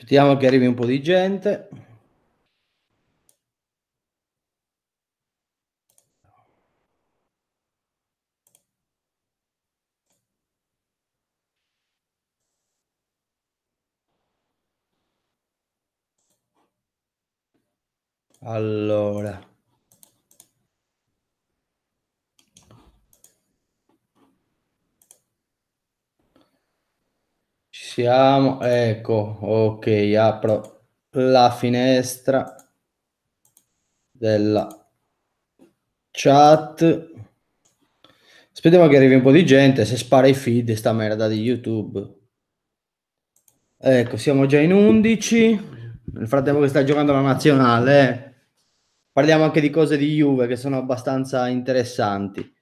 Aspettiamo che arrivi un po' di gente. Allora. Siamo, ecco, ok, apro la finestra della chat. Aspettiamo che arrivi un po' di gente, se spara i feed sta merda di YouTube. Ecco, siamo già in 11. Nel frattempo che sta giocando la nazionale, eh. parliamo anche di cose di Juve che sono abbastanza interessanti.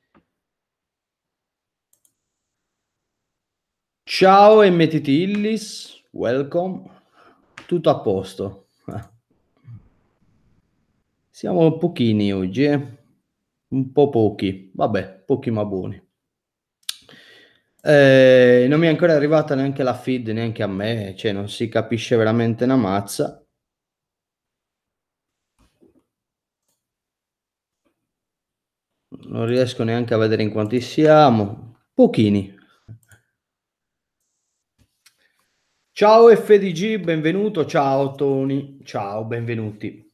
Ciao MTT Illis, welcome. Tutto a posto. Siamo pochini oggi, eh? un po' pochi, vabbè, pochi ma buoni. Eh, non mi è ancora arrivata neanche la feed, neanche a me, cioè non si capisce veramente una mazza. Non riesco neanche a vedere in quanti siamo, pochini, Ciao FDG, benvenuto. Ciao Tony, ciao, benvenuti.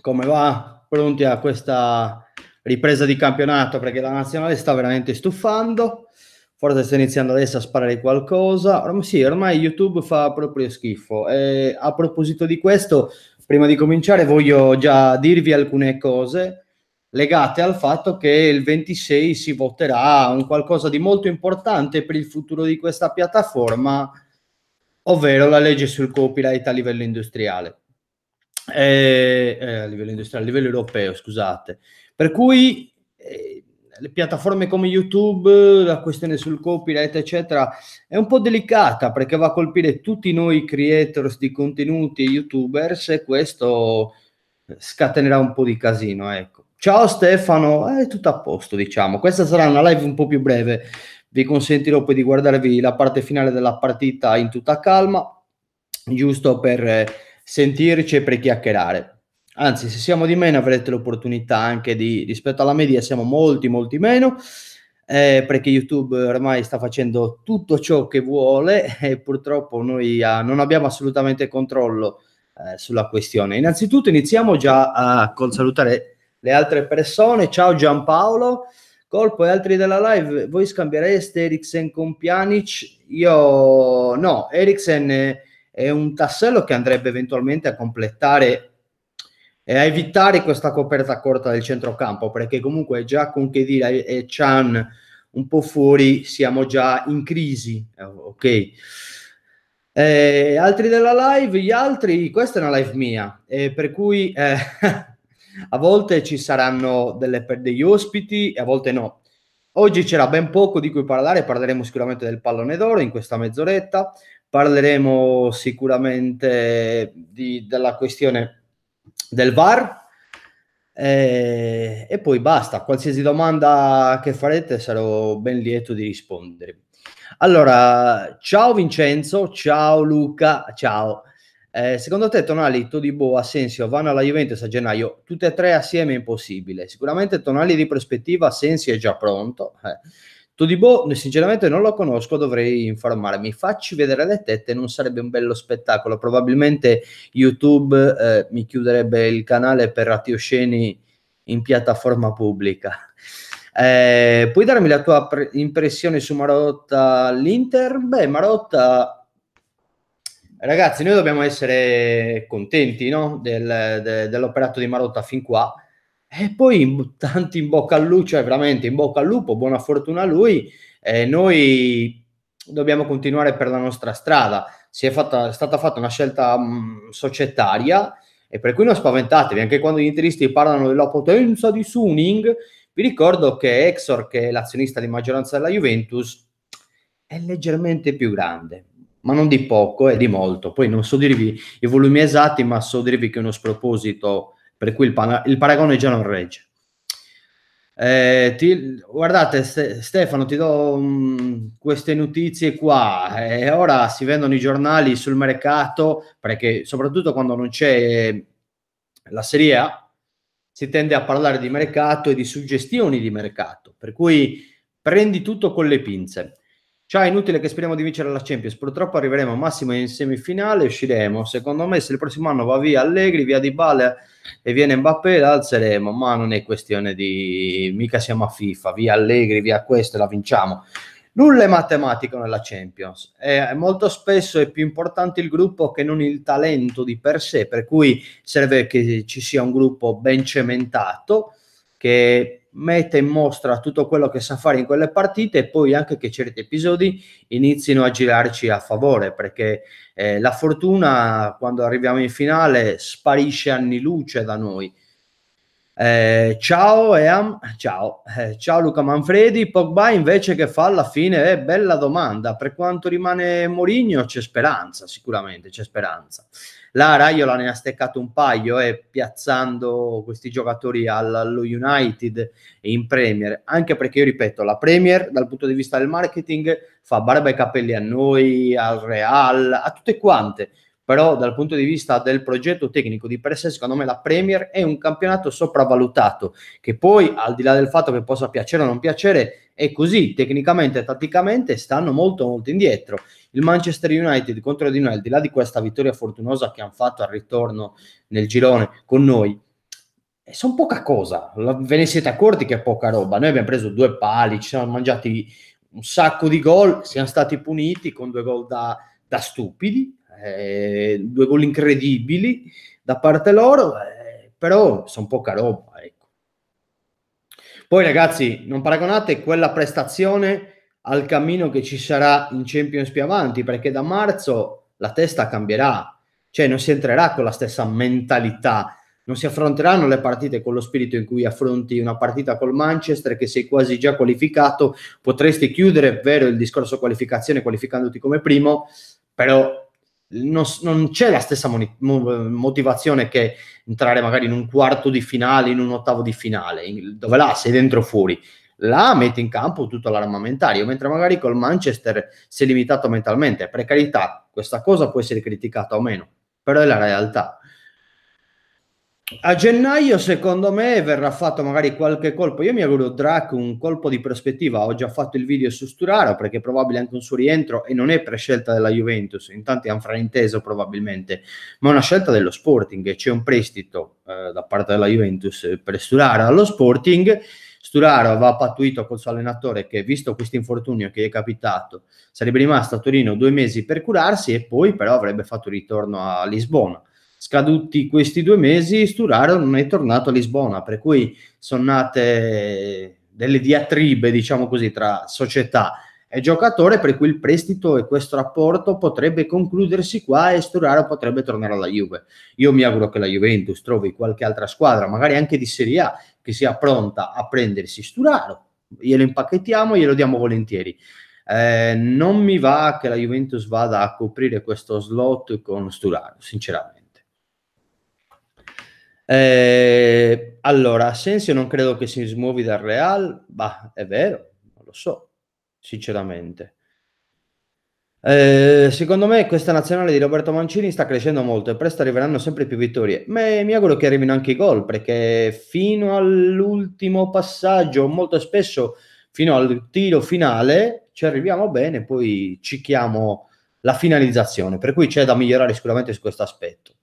Come va? Pronti a questa ripresa di campionato? Perché la nazionale sta veramente stufando. Forse sta iniziando adesso a sparare qualcosa. Ormai, sì, ormai YouTube fa proprio schifo. E a proposito di questo, prima di cominciare, voglio già dirvi alcune cose legate al fatto che il 26 si voterà un qualcosa di molto importante per il futuro di questa piattaforma ovvero la legge sul copyright a livello industriale. Eh, eh, a livello industriale, a livello europeo, scusate. Per cui eh, le piattaforme come YouTube, la questione sul copyright, eccetera, è un po' delicata perché va a colpire tutti noi creators di contenuti e youtubers e questo scatenerà un po' di casino, ecco. Ciao Stefano, è tutto a posto, diciamo. Questa sarà una live un po' più breve vi consentirò poi di guardarvi la parte finale della partita in tutta calma, giusto per eh, sentirci e per chiacchierare. Anzi, se siamo di meno avrete l'opportunità anche di, rispetto alla media, siamo molti, molti meno, eh, perché YouTube ormai sta facendo tutto ciò che vuole e purtroppo noi ah, non abbiamo assolutamente controllo eh, sulla questione. Innanzitutto iniziamo già a, col salutare le altre persone. Ciao Giampaolo. Paolo. Colpo e altri della live, voi scambiereste Eriksen con Pjanic? Io no, Eriksen è un tassello che andrebbe eventualmente a completare e a evitare questa coperta corta del centrocampo, perché comunque già con Kedira e Chan un po' fuori siamo già in crisi, eh, ok? Eh, altri della live, gli altri, questa è una live mia, eh, per cui... Eh, A volte ci saranno delle, degli ospiti e a volte no. Oggi c'era ben poco di cui parlare, parleremo sicuramente del pallone d'oro in questa mezz'oretta, parleremo sicuramente di, della questione del VAR eh, e poi basta, qualsiasi domanda che farete sarò ben lieto di rispondere. Allora, ciao Vincenzo, ciao Luca, ciao. Eh, secondo te Tonali, Todibo, Asensio vanno alla Juventus a gennaio? Tutte e tre assieme è impossibile. Sicuramente Tonali di prospettiva, Asensio è già pronto. Eh. Todibo, sinceramente non lo conosco, dovrei informarmi. Facci vedere le tette, non sarebbe un bello spettacolo. Probabilmente YouTube eh, mi chiuderebbe il canale per attiosceni in piattaforma pubblica. Eh, puoi darmi la tua pre- impressione su Marotta all'Inter? Beh, Marotta ragazzi, noi dobbiamo essere contenti no? Del, de, dell'operato di Marotta fin qua. E poi tanti in bocca al lupo, cioè veramente in bocca al lupo, buona fortuna a lui. Eh, noi dobbiamo continuare per la nostra strada. Si è, fatta, è stata fatta una scelta mh, mm, societaria e per cui non spaventatevi, anche quando gli interisti parlano della potenza di Suning, vi ricordo che Exor, che è l'azionista di maggioranza della Juventus, è leggermente più grande ma non di poco e di molto. Poi non so dirvi i volumi esatti, ma so dirvi che è uno sproposito, per cui il, pana- il paragone già non regge. Eh, ti, guardate, Ste- Stefano, ti do um, queste notizie qua. Eh, ora si vendono i giornali sul mercato perché, soprattutto quando non c'è la Serie A, si tende a parlare di mercato e di suggestioni di mercato. Per cui prendi tutto con le pinze. Ciao, inutile che speriamo di vincere la Champions. Purtroppo arriveremo massimo in semifinale e usciremo. Secondo me, se il prossimo anno va via Allegri, via Di Bale e viene Mbappé, la alzeremo. Ma non è questione di mica siamo a FIFA, via Allegri, via questo e la vinciamo. Nulla è matematico nella Champions. Eh, molto spesso è più importante il gruppo che non il talento di per sé, per cui serve che ci sia un gruppo ben cementato che mette in mostra tutto quello che sa fare in quelle partite e poi anche che certi episodi inizino a girarci a favore perché eh, la fortuna quando arriviamo in finale sparisce anni luce da noi. Eh, ciao Eam, ciao. Eh, ciao Luca Manfredi, Pogba invece che fa alla fine, eh, bella domanda, per quanto rimane Morigno c'è speranza, sicuramente c'è speranza. La Raiola ne ha steccato un paio e eh, piazzando questi giocatori allo United in Premier, anche perché io ripeto, la Premier dal punto di vista del marketing fa barba e capelli a noi, al Real, a tutte quante però dal punto di vista del progetto tecnico di per sé, secondo me la Premier è un campionato sopravvalutato, che poi al di là del fatto che possa piacere o non piacere, è così, tecnicamente e tatticamente stanno molto molto indietro. Il Manchester United contro di noi, al di là di questa vittoria fortunosa che hanno fatto al ritorno nel girone con noi, eh, sono poca cosa. Ve ne siete accorti che è poca roba. Noi abbiamo preso due pali, ci siamo mangiati un sacco di gol, siamo stati puniti con due gol da, da stupidi, eh, due gol incredibili da parte loro, eh, però sono poca roba. Ecco. Poi ragazzi, non paragonate quella prestazione al cammino che ci sarà in Champions più avanti, perché da marzo la testa cambierà, cioè non si entrerà con la stessa mentalità, non si affronteranno le partite con lo spirito in cui affronti una partita col Manchester che sei quasi già qualificato, potresti chiudere, è vero, il discorso qualificazione qualificandoti come primo, però non, non, c'è la stessa motivazione che entrare magari in un quarto di finale, in un ottavo di finale, dove là sei dentro o fuori là mette in campo tutto l'armamentario, mentre magari col Manchester si è limitato mentalmente. Per carità, questa cosa può essere criticata o meno, però è la realtà. A gennaio, secondo me, verrà fatto magari qualche colpo. Io mi auguro Drac un colpo di prospettiva. Ho già fatto il video su Sturaro perché è probabile anche un suo rientro e non è prescelta della Juventus. In tanti hanno frainteso probabilmente, ma è una scelta dello Sporting. C'è un prestito eh, da parte della Juventus per Sturaro allo Sporting. Sturaro va pattuito col suo allenatore che, visto questo infortunio che gli è capitato, sarebbe rimasto a Torino due mesi per curarsi e poi però avrebbe fatto ritorno a Lisbona Scaduti questi due mesi, Sturaro non è tornato a Lisbona, per cui sono nate delle diatribe, diciamo così, tra società e giocatore, per cui il prestito e questo rapporto potrebbe concludersi qua e Sturaro potrebbe tornare alla Juve. Io mi auguro che la Juventus trovi qualche altra squadra, magari anche di Serie A, che sia pronta a prendersi Sturaro. Glielo impacchettiamo, glielo diamo volentieri. Eh, non mi va che la Juventus vada a coprire questo slot con Sturaro, sinceramente. Eh, allora, Asensio non credo che si smuovi dal Real, bah, è vero, non lo so, sinceramente. Eh, secondo me questa nazionale di Roberto Mancini sta crescendo molto e presto arriveranno sempre più vittorie. Ma mi auguro che arrivino anche i gol perché fino all'ultimo passaggio, molto spesso fino al tiro finale, ci arriviamo bene, poi ci chiamo la finalizzazione. Per cui c'è da migliorare sicuramente su questo aspetto.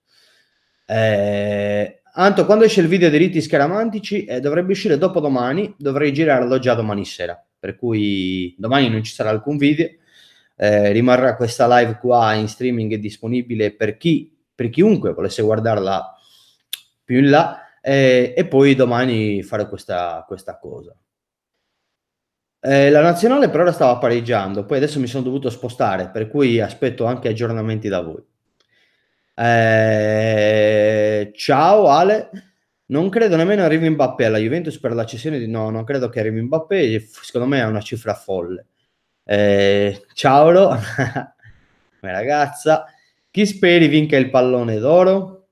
Eh, Anto, quando esce il video dei riti scaramantici, eh, dovrebbe uscire dopo domani, dovrei girarlo già domani sera, per cui domani non ci sarà alcun video, eh, rimarrà questa live qua in streaming disponibile per chi, per chiunque volesse guardarla più in là, eh, e poi domani fare questa, questa cosa. Eh, la nazionale per ora stava pareggiando, poi adesso mi sono dovuto spostare, per cui aspetto anche aggiornamenti da voi. Eh, ciao Ale. Non credo nemmeno arrivi in Mbappé alla Juventus per la cessione di... No, non credo che arrivi in Mbappé, secondo me è una cifra folle. Eh, ciao, come ragazza. Chi speri vinca il pallone d'oro?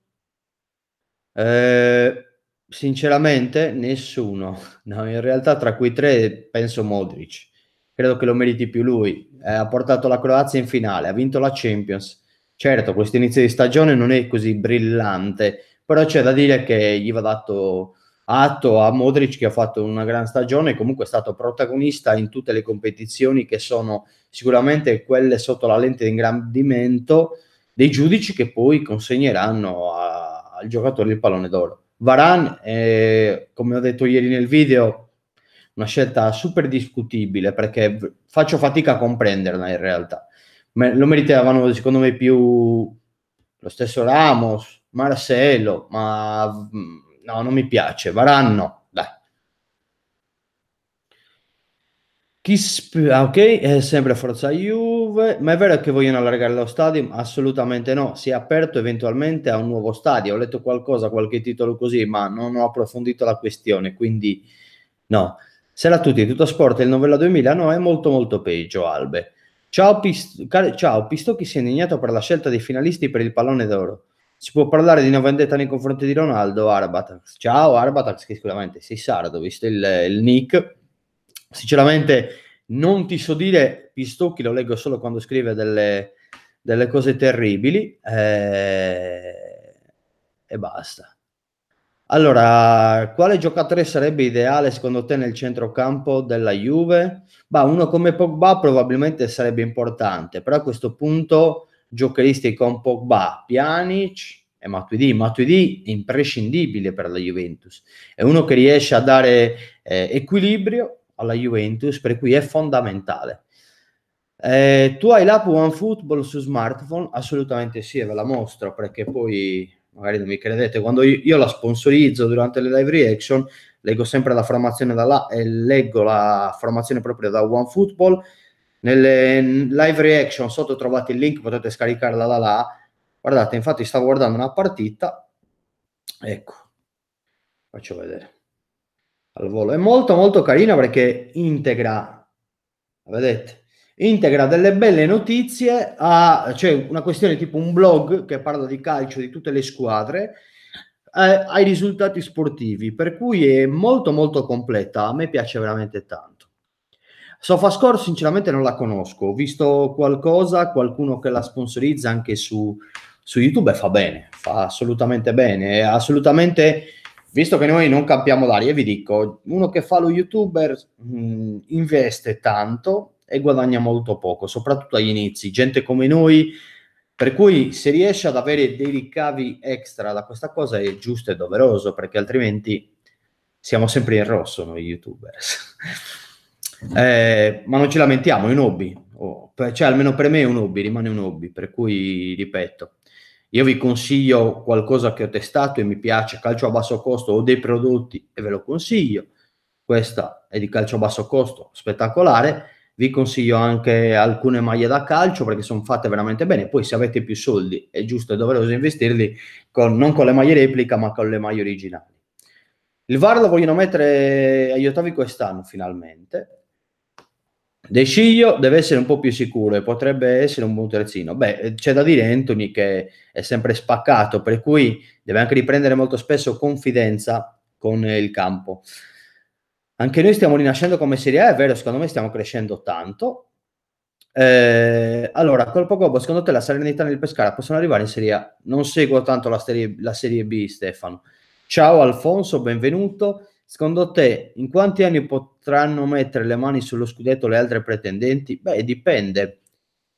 Eh, sinceramente, nessuno. No, in realtà tra quei tre penso Modric. Credo che lo meriti più lui. Eh, ha portato la Croazia in finale, ha vinto la Champions Certo, questo inizio di stagione non è così brillante, però c'è da dire che gli va dato atto a Modric che ha fatto una gran stagione, comunque è stato protagonista in tutte le competizioni che sono sicuramente quelle sotto la lente di ingrandimento dei giudici che poi consegneranno a, al giocatore il pallone d'oro. Varan, come ho detto ieri nel video, una scelta super discutibile perché faccio fatica a comprenderla in realtà lo meritavano secondo me più lo stesso Ramos, Marcello, ma mm, no, non mi piace, Varanno. dai. Sp- ah, ok, è sempre Forza Juve, ma è vero che vogliono allargare lo stadio? Assolutamente no, si è aperto eventualmente a un nuovo stadio, ho letto qualcosa, qualche titolo così, ma non ho approfondito la questione, quindi no. Sera a tutti, tutto sport, il novella 2000 no, è molto molto peggio, Albe. Ciao, Pist- car- ciao, Pistocchi si è indignato per la scelta dei finalisti per il pallone d'oro. Si può parlare di una vendetta nei confronti di Ronaldo Arbatax. Ciao Arbatax, che sicuramente sei sardo, visto il, il nick. Sinceramente non ti so dire, Pistocchi lo leggo solo quando scrive delle, delle cose terribili. Eh, e basta. Allora, quale giocatore sarebbe ideale secondo te nel centrocampo della Juve? Bah, uno come Pogba probabilmente sarebbe importante, però a questo punto giocheresti con Pogba, Pjanic e Matuidi. Matuidi è imprescindibile per la Juventus, è uno che riesce a dare eh, equilibrio alla Juventus, per cui è fondamentale. Eh, tu hai l'app OneFootball su smartphone? Assolutamente sì, e ve la mostro perché poi magari non mi credete, quando io, io la sponsorizzo durante le live reaction, leggo sempre la formazione da là e leggo la formazione proprio da OneFootball. Nelle live reaction sotto trovate il link, potete scaricarla da là. Guardate, infatti stavo guardando una partita, ecco, faccio vedere al volo. È molto molto carina perché integra, vedete, integra delle belle notizie, c'è cioè una questione tipo un blog che parla di calcio di tutte le squadre, eh, ai risultati sportivi, per cui è molto molto completa, a me piace veramente tanto. Sofascore sinceramente non la conosco, ho visto qualcosa, qualcuno che la sponsorizza anche su, su YouTube e fa bene, fa assolutamente bene, assolutamente visto che noi non campiamo l'aria, vi dico, uno che fa lo youtuber mh, mm, investe tanto, e guadagna molto poco, soprattutto agli inizi, gente come noi. Per cui se riesce ad avere dei ricavi extra da questa cosa è giusto e doveroso, perché altrimenti siamo sempre in rosso noi youtubers. eh, ma non ci lamentiamo, è un hobby. Oh, cioè, almeno per me è un hobby, rimane un hobby, per cui ripeto, io vi consiglio qualcosa che ho testato e mi piace, calcio a basso costo o dei prodotti e ve lo consiglio. Questa è di calcio a basso costo, spettacolare vi consiglio anche alcune maglie da calcio perché sono fatte veramente bene. Poi se avete più soldi è giusto e doveroso investirli con, non con le maglie replica ma con le maglie originali. Il VAR lo vogliono mettere agli ottavi quest'anno finalmente. De Sciglio deve essere un po' più sicuro e potrebbe essere un buon terzino. Beh, c'è da dire Anthony che è sempre spaccato, per cui deve anche riprendere molto spesso confidenza con il campo. Anche noi stiamo rinascendo come Serie A, è vero, secondo me stiamo crescendo tanto. Eh, allora, colpo Pocobo, secondo te la Serenità nel il Pescara possono arrivare in Serie A? Non seguo tanto la serie, la serie B, Stefano. Ciao Alfonso, benvenuto. Secondo te, in quanti anni potranno mettere le mani sullo scudetto le altre pretendenti? Beh, dipende.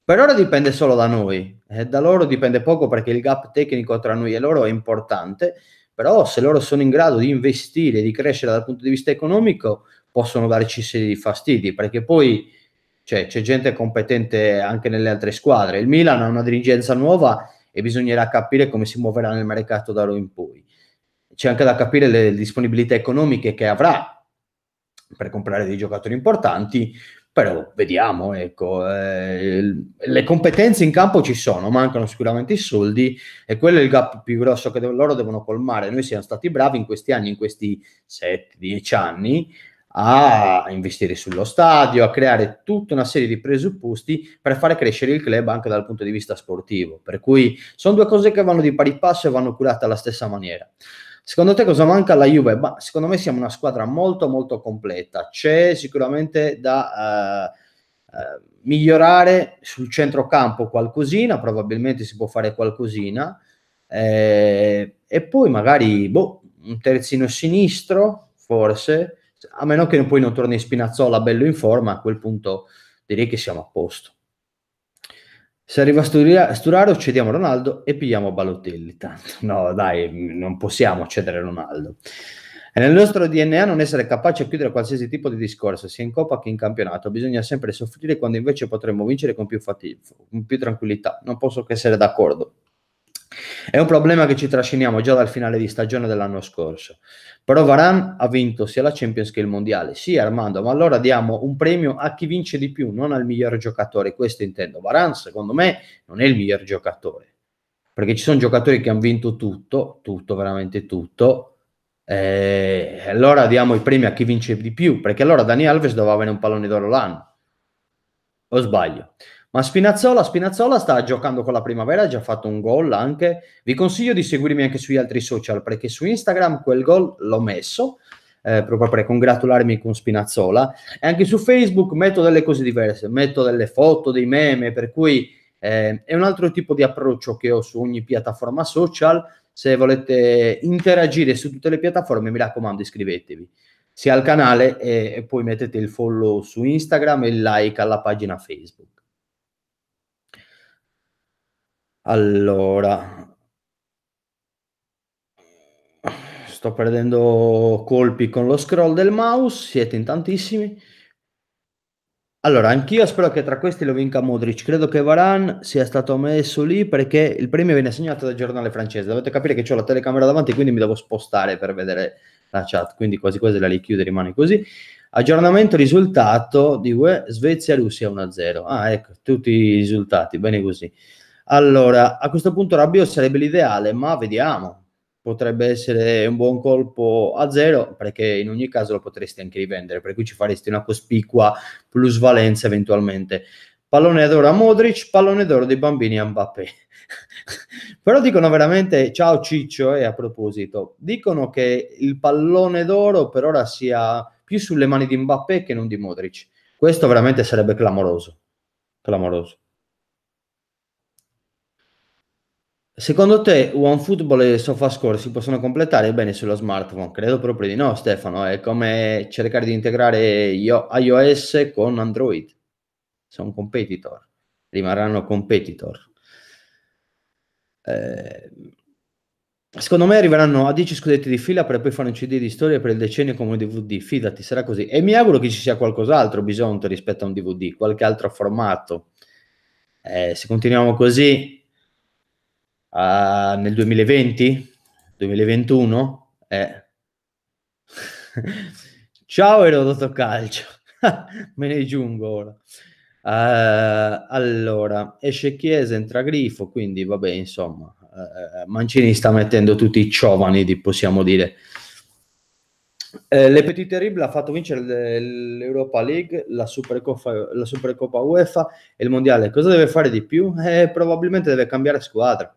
Per ora dipende solo da noi, eh, da loro dipende poco perché il gap tecnico tra noi e loro è importante però se loro sono in grado di investire, di crescere dal punto di vista economico, possono darci sì fastidi, perché poi cioè, c'è gente competente anche nelle altre squadre. Il Milan ha una dirigenza nuova e bisognerà capire come si muoverà nel mercato da ora in poi. C'è anche da capire le disponibilità economiche che avrà per comprare dei giocatori importanti, però vediamo, ecco, eh, le competenze in campo ci sono, mancano sicuramente i soldi e quello è il gap più grosso che loro devono colmare. Noi siamo stati bravi in questi anni, in questi 7-10 anni, a investire sullo stadio, a creare tutta una serie di presupposti per fare crescere il club anche dal punto di vista sportivo. Per cui sono due cose che vanno di pari passo e vanno curate alla stessa maniera. Secondo te cosa manca alla Juve? Bah, secondo me siamo una squadra molto molto completa. C'è sicuramente da eh, eh, migliorare sul centrocampo qualcosina, probabilmente si può fare qualcosina. Eh, e poi magari boh, un terzino sinistro, forse, a meno che poi non torni Spinazzola bello in forma, a quel punto direi che siamo a posto. Se arriva a Sturaro cediamo Ronaldo e pigliamo Balotelli. Tanto no, dai, non possiamo cedere Ronaldo. È nel nostro DNA non essere capaci a chiudere qualsiasi tipo di discorso, sia in Coppa che in campionato. Bisogna sempre soffrire quando invece potremmo vincere con più fatica, con più tranquillità. Non posso che essere d'accordo. È un problema che ci trasciniamo già dal finale di stagione dell'anno scorso. Però Varan ha vinto sia la Champions che il Mondiale. Sì, Armando, ma allora diamo un premio a chi vince di più, non al miglior giocatore. Questo intendo. Varan, secondo me, non è il miglior giocatore. Perché ci sono giocatori che hanno vinto tutto, tutto, veramente tutto. E eh, allora diamo i premi a chi vince di più, perché allora Dani Alves doveva avere un pallone d'oro l'anno. O sbaglio? Ma Spinazzola, Spinazzola sta giocando con la primavera, ha già fatto un gol anche. Vi consiglio di seguirmi anche sugli altri social perché su Instagram quel gol l'ho messo eh, proprio per congratularmi con Spinazzola e anche su Facebook metto delle cose diverse, metto delle foto, dei meme, per cui eh, è un altro tipo di approccio che ho su ogni piattaforma social. Se volete interagire su tutte le piattaforme, mi raccomando, iscrivetevi sia al canale e, e poi mettete il follow su Instagram e il like alla pagina Facebook. Allora, sto perdendo colpi con lo scroll del mouse, siete in tantissimi. Allora, anch'io spero che tra questi lo vinca Modric. Credo che Varan sia stato messo lì perché il premio viene assegnato dal giornale francese. Dovete capire che ho la telecamera davanti, quindi mi devo spostare per vedere la chat. Quindi quasi quasi la richiude, rimane così. Aggiornamento risultato di UE, Svezia-Russia 1-0. Ah, ecco, tutti i risultati, bene così. Allora, a questo punto Rabiot sarebbe l'ideale, ma vediamo. Potrebbe essere un buon colpo a zero, perché in ogni caso lo potresti anche rivendere, per cui ci faresti una cospicua plusvalenza eventualmente. Pallone d'oro a Modric, pallone d'oro dei bambini a Mbappé. Però dicono veramente, ciao Ciccio, e a proposito, dicono che il pallone d'oro per ora sia più sulle mani di Mbappé che non di Modric. Questo veramente sarebbe clamoroso. Clamoroso. Secondo te OneFootball e SofaScore si possono completare bene sullo smartphone? Credo proprio di no, Stefano. È come cercare di integrare iOS con Android. Sono competitor, rimarranno competitor. Eh, secondo me arriveranno a 10 scudetti di fila per poi fare un CD di storia per il decennio come un DVD. Fidati, sarà così. E mi auguro che ci sia qualcos'altro bisogno rispetto a un DVD, qualche altro formato. Eh, se continuiamo così, uh, nel 2020, 2021. Eh. Ciao Erodoto Calcio, me ne giungo ora. Uh, allora, esce Chiesa, entra Grifo, quindi vabbè, insomma, uh, Mancini sta mettendo tutti i giovani, possiamo dire. Eh, le Petit Terrible ha fatto vincere l'Europa League, la Supercoppa, la UEFA e il Mondiale. Cosa deve fare di più? Eh, probabilmente deve cambiare squadra.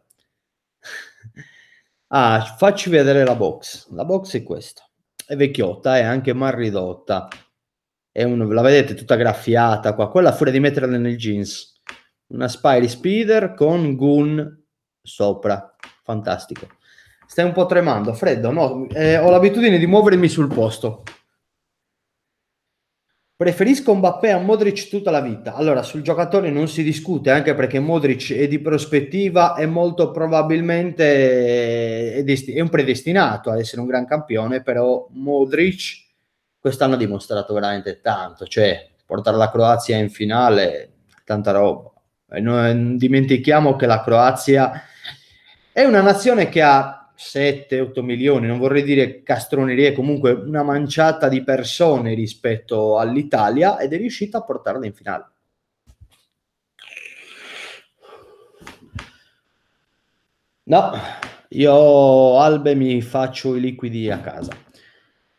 Ah, facci vedere la box. La box è questa. È vecchiotta, è anche mal ridotta. È un, la vedete tutta graffiata qua. Quella fuori di metterla nel jeans. Una Spyri Speeder con Goon sopra. Fantastico. Stai un po' tremando, freddo, no? Eh, ho l'abitudine di muovermi sul posto. Preferisco Mbappé a Modric tutta la vita. Allora, sul giocatore non si discute, anche perché Modric è di prospettiva e molto probabilmente eh, è, desti- è un predestinato ad essere un gran campione, però Modric quest'anno ha dimostrato veramente tanto, cioè portare la Croazia in finale, tanta roba. E non dimentichiamo che la Croazia è una nazione che ha 7-8 milioni, non vorrei dire castronerie, comunque una manciata di persone rispetto all'Italia ed è riuscita a portarla in finale. No, io Albe mi faccio i liquidi a casa.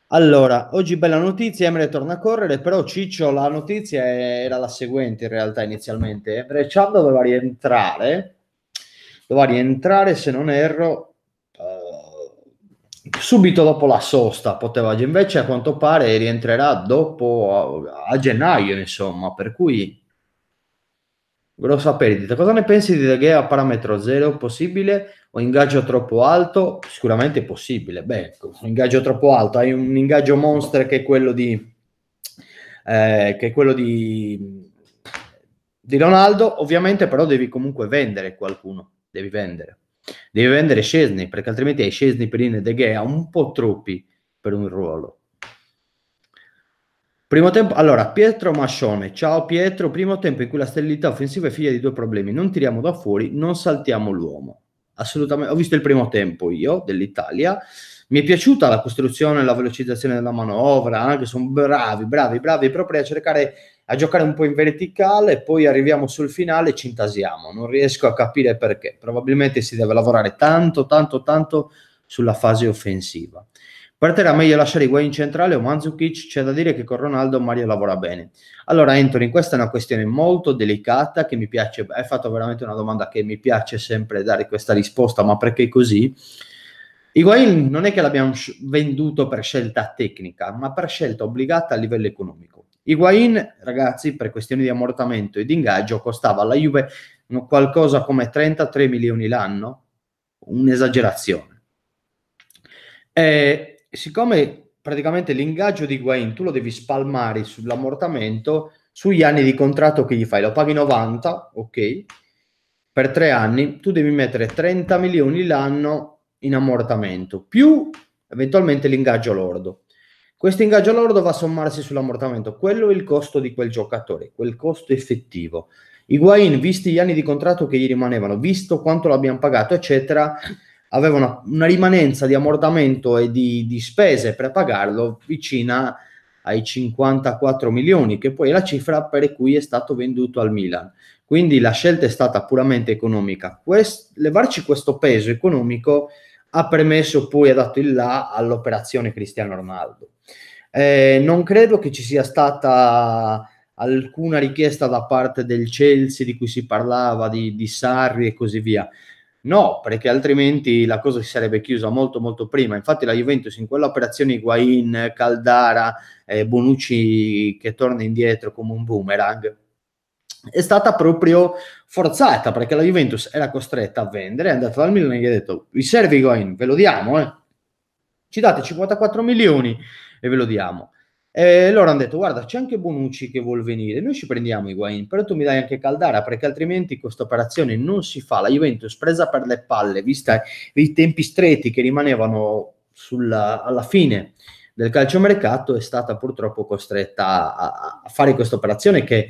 Allora, oggi bella notizia, Emre torna a correre, però Ciccio la notizia era la seguente in realtà inizialmente. Emre Chan doveva rientrare, doveva rientrare se non erro subito dopo la sosta poteva invece a quanto pare rientrerà dopo a, a gennaio insomma per cui grossa perdita cosa ne pensi di De Gea a parametro zero possibile o ingaggio troppo alto sicuramente è possibile beh ecco, ingaggio troppo alto hai un ingaggio monster che è quello di eh, che è quello di di Ronaldo ovviamente però devi comunque vendere qualcuno devi vendere Devi vendere Scesni, perché altrimenti hai Scesni, per e De Gea un po' troppi per un ruolo. Primo tempo, allora Pietro Mascione, ciao Pietro, primo tempo in cui la sterilità offensiva è figlia di due problemi, non tiriamo da fuori, non saltiamo l'uomo. Assolutamente, ho visto il primo tempo io dell'Italia, mi è piaciuta la costruzione, la velocizzazione della manovra, anche eh, sono bravi, bravi, bravi proprio a cercare a giocare un po' in verticale, poi arriviamo sul finale e ci intasiamo. Non riesco a capire perché. Probabilmente si deve lavorare tanto, tanto, tanto sulla fase offensiva. Per te era meglio lasciare Higuain centrale o Manzukic? C'è da dire che con Ronaldo Mario lavora bene. Allora Anthony, questa è una questione molto delicata che mi piace, hai fatto veramente una domanda che mi piace sempre dare questa risposta, ma perché così? Higuain non è che l'abbiamo venduto per scelta tecnica, ma per scelta obbligata a livello economico Higuain, ragazzi, per questioni di ammortamento e di ingaggio, costava alla Juve qualcosa come 33 milioni l'anno, un'esagerazione. E siccome praticamente l'ingaggio di Higuain tu lo devi spalmare sull'ammortamento, sugli anni di contratto che gli fai, lo paghi 90, ok, per tre anni, tu devi mettere 30 milioni l'anno in ammortamento, più eventualmente l'ingaggio lordo. Questo ingaggio lordo va a sommarsi sull'ammortamento, quello è il costo di quel giocatore, quel costo effettivo. Higuain, visti gli anni di contratto che gli rimanevano, visto quanto l'abbiamo pagato, eccetera, aveva una, una rimanenza di ammortamento e di, di spese per pagarlo vicina ai 54 milioni, che poi è la cifra per cui è stato venduto al Milan. Quindi la scelta è stata puramente economica. Quest- levarci questo peso economico ha permesso poi, ha dato il là all'operazione Cristiano Ronaldo. Eh, non credo che ci sia stata alcuna richiesta da parte del Chelsea di cui si parlava, di, di Sarri e così via. No, perché altrimenti la cosa si sarebbe chiusa molto molto prima. Infatti la Juventus in quell'operazione Higuain, Caldara, eh, Bonucci che torna indietro come un boomerang, è stata proprio forzata perché la Juventus era costretta a vendere, è andata dal Milan e gli ha detto vi serve Higuain, ve lo diamo, eh? ci date 54 milioni e ve lo diamo. E loro hanno detto, guarda, c'è anche Bonucci che vuol venire, noi ci prendiamo i Higuain, però tu mi dai anche Caldara, perché altrimenti questa operazione non si fa. La Juventus, presa per le palle, vista i tempi stretti che rimanevano sulla, alla fine del calciomercato, è stata purtroppo costretta a, a fare questa operazione che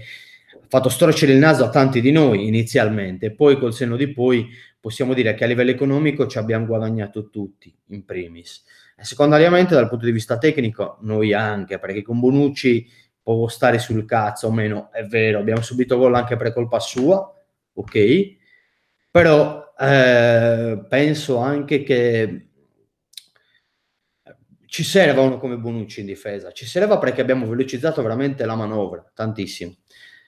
ha fatto storcere il naso a tanti di noi inizialmente, poi col senno di poi possiamo dire che a livello economico ci abbiamo guadagnato tutti, in primis. Secondariamente dal punto di vista tecnico, noi anche, perché con Bonucci può stare sul cazzo o meno, è vero, abbiamo subito gol anche per colpa sua, ok, però eh, penso anche che ci serva uno come Bonucci in difesa, ci serva perché abbiamo velocizzato veramente la manovra, tantissimo.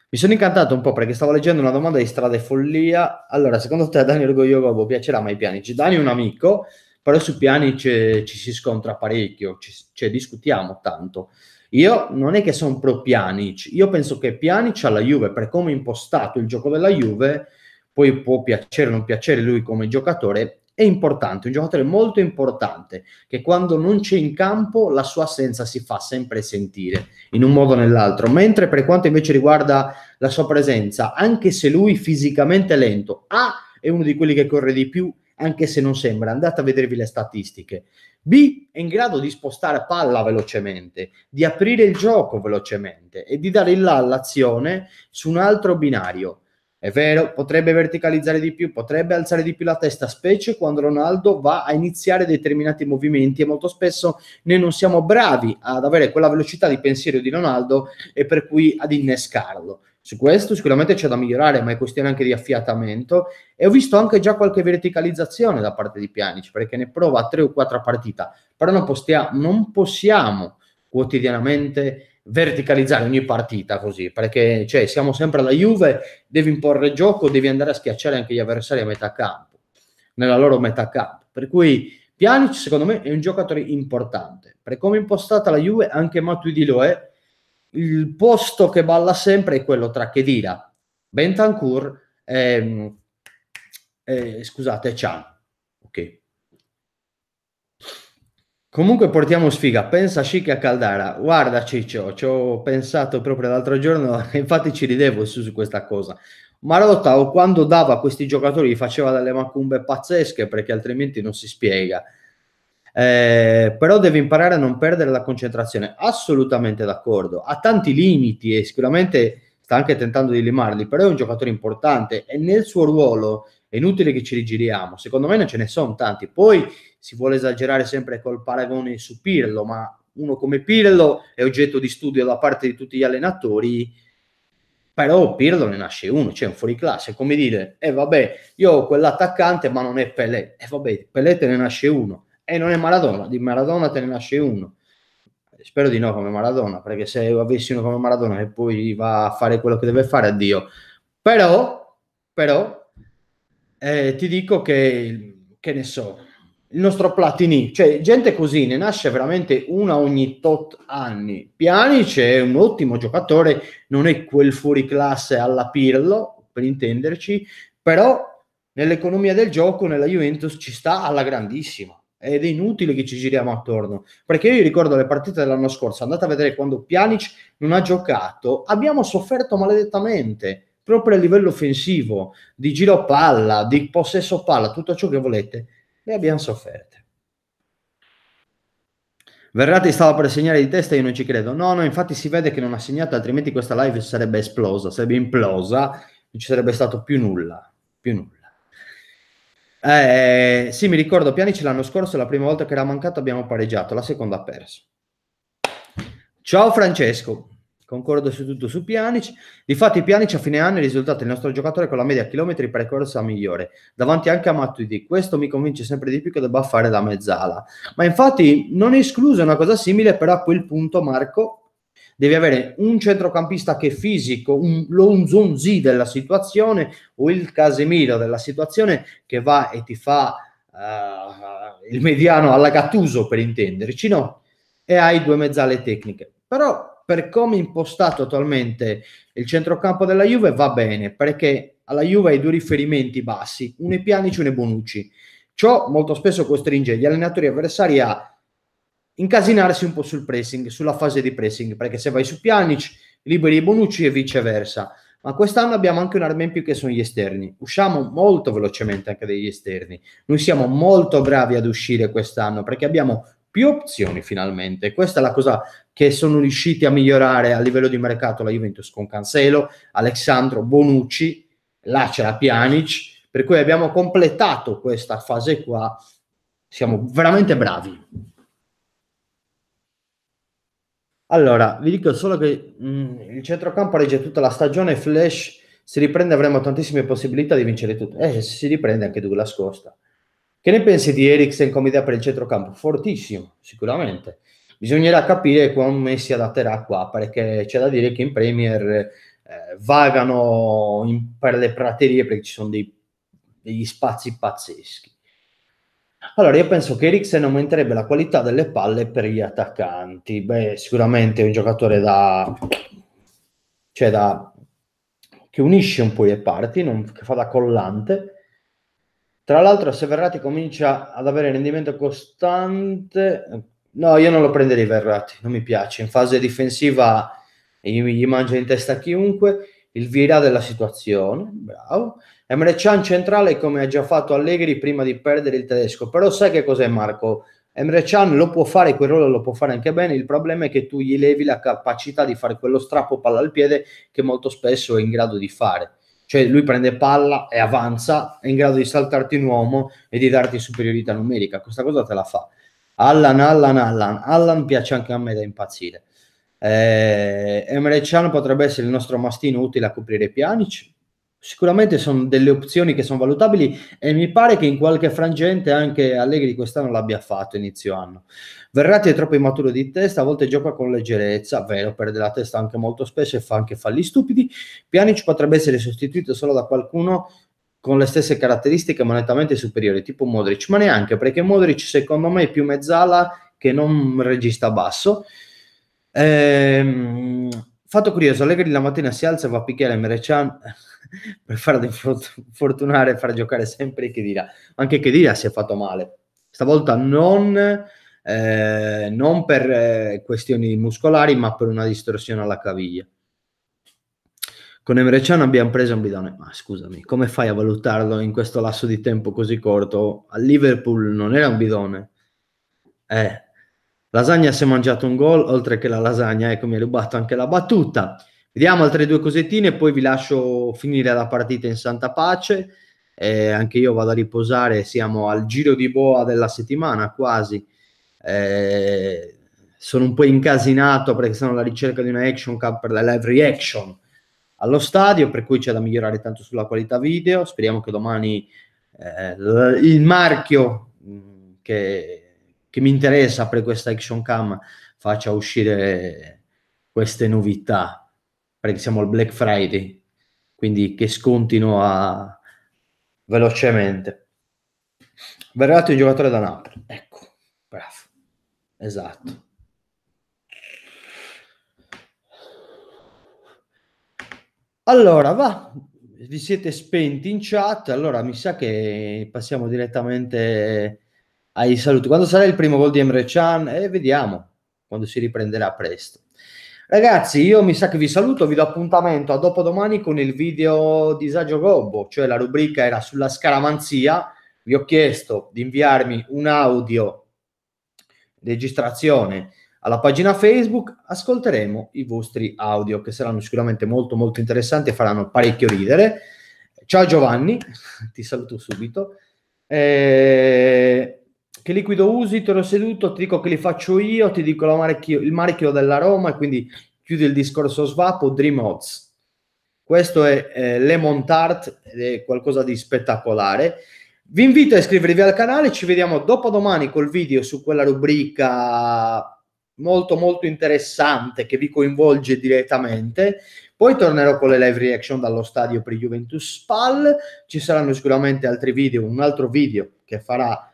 Mi sono incantato un po' perché stavo leggendo una domanda di Strade Follia. Allora, secondo te Daniel Dani piacerà mai Pjanic? Dani è un amico, però su piani ci si scontra parecchio, ci cioè, discutiamo tanto. Io non è che sono pro Pjanic, io penso che Pjanic alla Juve, per come è impostato il gioco della Juve, poi può piacere o non piacere lui come giocatore, è importante, un giocatore molto importante, che quando non c'è in campo la sua assenza si fa sempre sentire, in un modo o nell'altro. Mentre per quanto invece riguarda la sua presenza, anche se lui fisicamente è lento, A, è uno di quelli che corre di più, anche se non sembra, andate a vedervi le statistiche. B è in grado di spostare palla velocemente, di aprire il gioco velocemente e di dare il là all'azione su un altro binario. È vero, potrebbe verticalizzare di più, potrebbe alzare di più la testa, specie quando Ronaldo va a iniziare determinati movimenti e molto spesso noi non siamo bravi ad avere quella velocità di pensiero di Ronaldo e per cui ad innescarlo. Su questo sicuramente c'è da migliorare, ma è questione anche di affiatamento. E ho visto anche già qualche verticalizzazione da parte di Pianic, perché ne prova tre o quattro a partita, però non, postia- non possiamo quotidianamente verticalizzare ogni partita così, perché cioè, siamo sempre alla Juve, devi imporre gioco, devi andare a schiacciare anche gli avversari a metà campo, nella loro metà campo. Per cui Pjanic secondo me è un giocatore importante, per come impostata la Juve anche Matuidi lo è, il posto che balla sempre è quello tra Kedira, Bentancur e, mm, e scusate, Chan. Ok. Comunque portiamo sfiga, pensa Chic a Caldara. Guarda Ciccio, ci ho pensato proprio l'altro giorno, infatti ci ridevo su, su questa cosa. Marotta quando dava questi giocatori faceva delle macumbe pazzesche perché altrimenti non si spiega eh, però deve imparare a non perdere la concentrazione. Assolutamente d'accordo, ha tanti limiti e sicuramente sta anche tentando di limarli, però è un giocatore importante e nel suo ruolo è inutile che ci rigiriamo, secondo me non ce ne sono tanti, poi si vuole esagerare sempre col paragone su Pirlo, ma uno come Pirlo è oggetto di studio da parte di tutti gli allenatori, però Pirlo ne nasce uno, c'è cioè un fuoriclasse, come dire, e eh vabbè, io ho quell'attaccante ma non è Pelé, e eh vabbè, Pelé te ne nasce uno, e non è Maradona, di Maradona te ne nasce uno. Spero di no come Maradona, perché se avessi uno come Maradona che poi va a fare quello che deve fare, addio. Però, però, eh, ti dico che, che ne so, il nostro Platini, cioè gente così ne nasce veramente una ogni tot anni. Pjanic è un ottimo giocatore, non è quel fuori classe alla Pirlo, per intenderci, però nell'economia del gioco, nella Juventus ci sta alla grandissima ed è inutile che ci giriamo attorno, perché io ricordo le partite dell'anno scorso, andate a vedere quando Pjanic non ha giocato, abbiamo sofferto maledettamente, proprio a livello offensivo, di giro palla, di possesso palla, tutto ciò che volete, le abbiamo sofferte. Verratti stava per segnare di testa, io non ci credo. No, no, infatti si vede che non ha segnato, altrimenti questa live sarebbe esplosa, sarebbe implosa, non ci sarebbe stato più nulla, più nulla. Eh, sì, mi ricordo Pianici l'anno scorso, la prima volta che era mancato abbiamo pareggiato, la seconda ha perso. Ciao Francesco, concordo su tutto su Pianici. Difatti Pianici a fine anno è risultato il nostro giocatore con la media chilometri percorsa migliore, davanti anche a Matuidi. Questo mi convince sempre di più che debba fare la mezzala. Ma infatti non è esclusa una cosa simile, però a quel punto Marco Devi avere un centrocampista che è fisico, un Lonzonzi della situazione o il Casemiro della situazione che va e ti fa uh, il mediano alla Gattuso per intenderci, no? E hai due mezzale tecniche. Però per come impostato attualmente il centrocampo della Juve va bene, perché alla Juve hai due riferimenti bassi, uno è Pianici e uno è Bonucci. Ciò molto spesso costringe gli allenatori avversari a incasinarsi un po' sul pressing, sulla fase di pressing, perché se vai su Pjanic liberi Bonucci e viceversa. Ma quest'anno abbiamo anche un in più che sono gli esterni. Usciamo molto velocemente anche degli esterni. Noi siamo molto bravi ad uscire quest'anno perché abbiamo più opzioni finalmente. Questa è la cosa che sono riusciti a migliorare a livello di mercato la Juventus con Cancelo, Alessandro Bonucci, là c'era Pjanic, per cui abbiamo completato questa fase qua. Siamo veramente bravi. Allora, vi dico solo che mh, mm, il centrocampo regge tutta la stagione, Flash si riprende, avremo tantissime possibilità di vincere tutto. E eh, si riprende anche Douglas Costa. Che ne pensi di Eriksen come idea per il centrocampo? Fortissimo, sicuramente. Bisognerà capire come si adatterà qua, perché c'è da dire che in Premier eh, vagano in, per le praterie perché ci sono dei, degli spazi pazzeschi. Allora, io penso che Eriksen aumenterebbe la qualità delle palle per gli attaccanti. Beh, sicuramente è un giocatore da... Cioè da che unisce un po' le parti, non, che fa da collante. Tra l'altro, se Verratti comincia ad avere rendimento costante, no, io non lo prenderei Verratti, non mi piace. In fase difensiva gli, mangia in testa chiunque. Il virà della situazione, bravo. Emre Can centrale come ha già fatto Allegri prima di perdere il tedesco, però sai che cos'è Marco? Emre Can lo può fare, quel ruolo lo può fare anche bene, il problema è che tu gli levi la capacità di fare quello strappo palla al piede che molto spesso è in grado di fare. Cioè lui prende palla e avanza, è in grado di saltarti un uomo e di darti superiorità numerica, questa cosa te la fa. Allan, Allan, Allan, Allan piace anche a me da impazzire. Eh, Emre Can potrebbe essere il nostro mastino utile a coprire Pjanic, Sicuramente sono delle opzioni che sono valutabili e mi pare che in qualche frangente anche Allegri quest'anno l'abbia fatto inizio anno. Verratti è troppo immaturo di testa, a volte gioca con leggerezza, vero, perde la testa anche molto spesso e fa anche falli stupidi. Pianic potrebbe essere sostituito solo da qualcuno con le stesse caratteristiche ma nettamente superiori, tipo Modric, ma neanche perché Modric secondo me è più mezzala che non regista basso. Ehm Fatto curioso, Allegri la mattina si alza e va a picchiare Merechan per far fortunare e far giocare sempre Chedira. Anche Chedira si è fatto male. Stavolta non, eh, non per eh, questioni muscolari, ma per una distorsione alla caviglia. Con Emrechan abbiamo preso un bidone. Ma scusami, come fai a valutarlo in questo lasso di tempo così corto? A Liverpool non era un bidone. Eh, Lasagna si è mangiato un gol, oltre che la lasagna, ecco mi ha rubato anche la battuta. Vediamo altre due cosettine, poi vi lascio finire la partita in santa pace. Eh, anche io vado a riposare, siamo al giro di boa della settimana quasi. Eh, sono un po' incasinato perché sono alla ricerca di una action cam per la live reaction allo stadio, per cui c'è da migliorare tanto sulla qualità video. Speriamo che domani eh, il marchio mm, che che mi interessa per questa action cam faccia uscire queste novità, perché siamo al Black Friday, quindi che scontino a... velocemente. Verratti il giocatore da Napoli, ecco, bravo, esatto. Allora, va, vi siete spenti in chat, allora mi sa che passiamo direttamente ai saluti. Quando sarà il primo gol di Emre Chan? E eh, vediamo quando si riprenderà presto. Ragazzi, io mi sa che vi saluto, vi do appuntamento a dopodomani con il video disagio gobbo, cioè la rubrica era sulla scaramanzia. Vi ho chiesto di inviarmi un audio registrazione alla pagina Facebook, ascolteremo i vostri audio che saranno sicuramente molto molto interessanti e faranno parecchio ridere. Ciao Giovanni, ti saluto subito. Eh, che liquido usi, te l'ho seduto, ti dico che li faccio io, ti dico marchio, il marchio della Roma e quindi chiudi il discorso svapo, Dream Odds. Questo è eh, Lemon Tart ed è qualcosa di spettacolare. Vi invito a iscrivervi al canale, ci vediamo dopo domani col video su quella rubrica molto molto interessante che vi coinvolge direttamente. Poi tornerò con le live reaction dallo stadio per Juventus Spal, ci saranno sicuramente altri video, un altro video che farà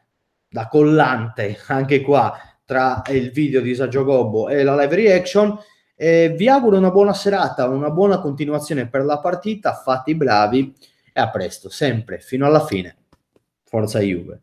da collante anche qua tra il video di Saggio Gobbo e la live reaction. E vi auguro una buona serata, una buona continuazione per la partita, fate i bravi e a presto, sempre fino alla fine. Forza Juve.